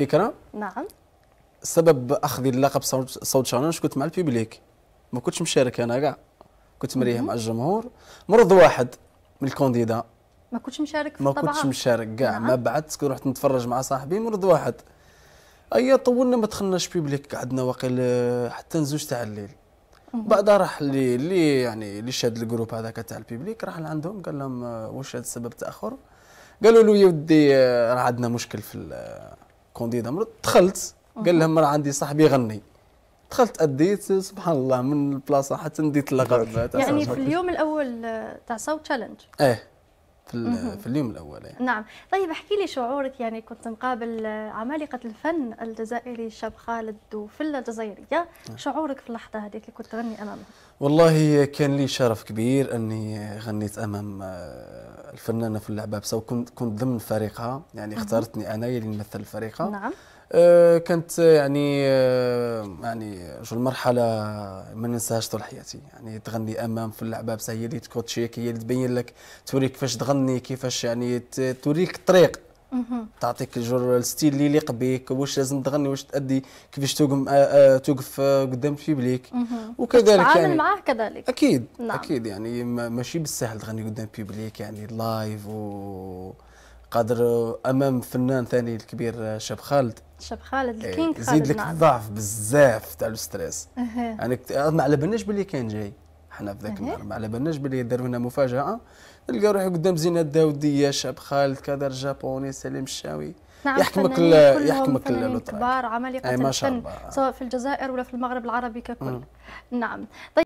فكره نعم سبب اخذ اللقب صوت شانون كنت مع البيبليك ما كنتش مشارك انا كاع كنت مريح مع الجمهور مرض واحد من الكونديدا ما كنتش مشارك في ما كنتش مشارك كاع نعم. ما بعدت رحت نتفرج مع صاحبي مرض واحد ايا طولنا ما دخلناش بيبليك قعدنا واقيل آه، حتى نزوج تاع الليل بعدها راح اللي اللي يعني اللي شاد الجروب هذاك تاع البيبليك راح لعندهم قال لهم آه، واش هذا السبب تاخر قالوا له يا ودي راه عندنا مشكل في كونديدا مرة دخلت قال لهم راه عندي صاحبي يغني دخلت اديت سبحان الله من البلاصه حتى نديت اللقب يعني في اليوم الاول آه، تاع صوت تشالنج ايه في, في اليوم الاول يعني. نعم طيب احكي لي شعورك يعني كنت مقابل آه، عمالقه الفن الجزائري الشاب خالد وفله الجزائريه نعم. شعورك في اللحظه هذيك اللي كنت تغني امامه والله كان لي شرف كبير اني غنيت امام آه، الفنانه في العبابسه وكنت كنت ضمن فريقها يعني اختارتني انا اللي نمثل فريقها نعم آه، كانت يعني يعني شو المرحله ما ننساهاش طول حياتي يعني تغني امام في العبابسه هي اللي تكوتشيك هي اللي تبين لك توريك كيفاش تغني تغني كيفاش يعني توريك طريق تعطيك جور الستيل اللي يليق بك واش لازم تغني واش تأدي كيفاش توقف آه، آه، توقف آه، قدام بيبليك وكذلك يعني معاه كذلك اكيد نعم. اكيد يعني ماشي بالسهل تغني قدام بيبليك يعني لايف و قادر امام فنان ثاني الكبير شاب خالد شاب خالد إيه، الكينغ خالد زيد لك نعم. الضعف بزاف تاع الستريس يعني ما على بالناش باللي كان جاي حنا في ذاك النهار ما على بالناش بلي داروا لنا مفاجاه نلقى روحي قدام زينه الداوديه شاب خالد كادر جابوني سليم الشاوي نعم يحكمك ال يحكمك ال كبار عمالقه سواء في الجزائر ولا في المغرب العربي ككل مم. نعم طيب